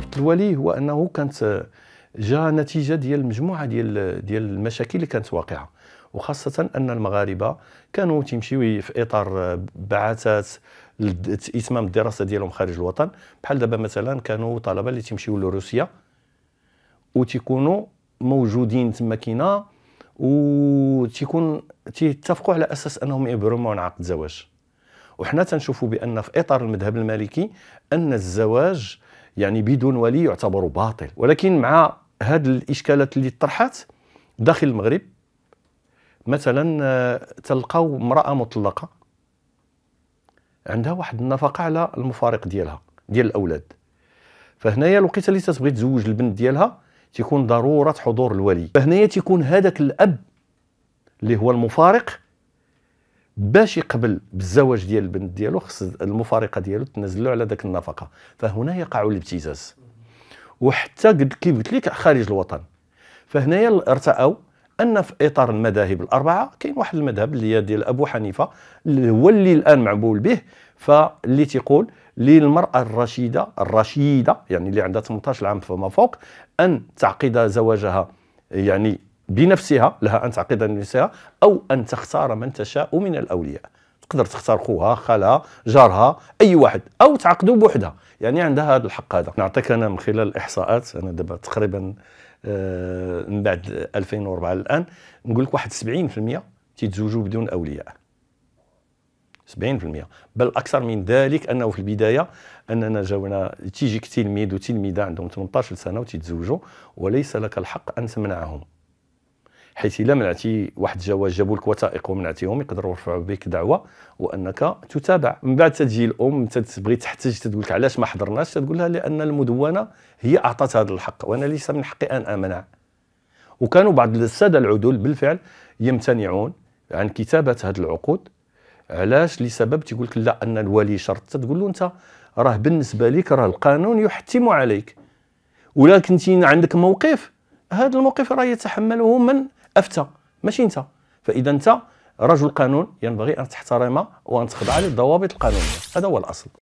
شرط الولي هو انه كانت جاء نتيجه ديال مجموعه ديال ديال المشاكل اللي كانت واقعه وخاصه ان المغاربه كانوا تيمشيو في اطار بعثات لاتمام الدراسه ديالهم خارج الوطن بحال دابا مثلا كانوا طلبه اللي تيمشيو لروسيا وتيكونوا موجودين تما كاينه تيكون تيتفقوا على اساس انهم يبرموا عن عقد زواج وحنا تنشوفوا بان في اطار المذهب المالكي ان الزواج يعني بدون ولي يعتبر باطل ولكن مع هذه الاشكالات اللي طرحت داخل المغرب مثلا آه، تلقاو امراه مطلقه عندها واحد النفقه على المفارق ديالها ديال الاولاد فهنايا الوقيته اللي تتبغي تزوج البنت ديالها تيكون ضروره حضور الولي فهنايا تيكون هذاك الاب اللي هو المفارق باش يقبل بالزواج ديال البنت ديالو خص المفارقه ديالو تنزل على ذاك النفقه فهنا يقع الابتزاز وحتى كيف قلت لك خارج الوطن فهنايا ارتأوا ان في اطار المذاهب الاربعه كاين واحد المذهب اللي هي ديال ابو حنيفه اللي هو اللي الان معمول به فاللي تيقول للمراه الرشيده الرشيده يعني اللي عندها 18 عام فما فوق ان تعقد زواجها يعني بنفسها لها أن تعقد بنفسها أو أن تختار من تشاء من الأولياء تقدر تختار خوها خالها جارها اي واحد او تعقدوا بوحدها يعني عندها هذا الحق هذا نعطيك انا من خلال الاحصاءات انا دابا تقريبا آه من بعد 2004 الان نقول لك واحد 70% تيتزوجوا بدون اولياء 70% بل اكثر من ذلك انه في البدايه اننا جاونا تيجيك تلميذ وتلميذه عندهم 18 سنه وتيتزوجوا وليس لك الحق ان تمنعهم حيث الا منعتي واحد الجواز جابوا لك وثائق ومنعتيهم يقدروا يرفعوا بك دعوه وانك تتابع من بعد تجي الام تبغي تحتج تقول لك علاش ما حضرناش تقول لها لان المدونه هي اعطت هذا الحق وانا ليس من حقي ان امنع وكانوا بعض الساده العدول بالفعل يمتنعون عن كتابه هذه العقود علاش لسبب تيقول لك لا ان الولي شرط تقول له انت راه بالنسبه لك راه القانون يحتم عليك ولكن انت عندك موقف هذا الموقف راه يتحمله من افتى ماشي انت فاذا انت رجل قانون ينبغي ان تحترم وان تخضع للضوابط القانونيه هذا هو الاصل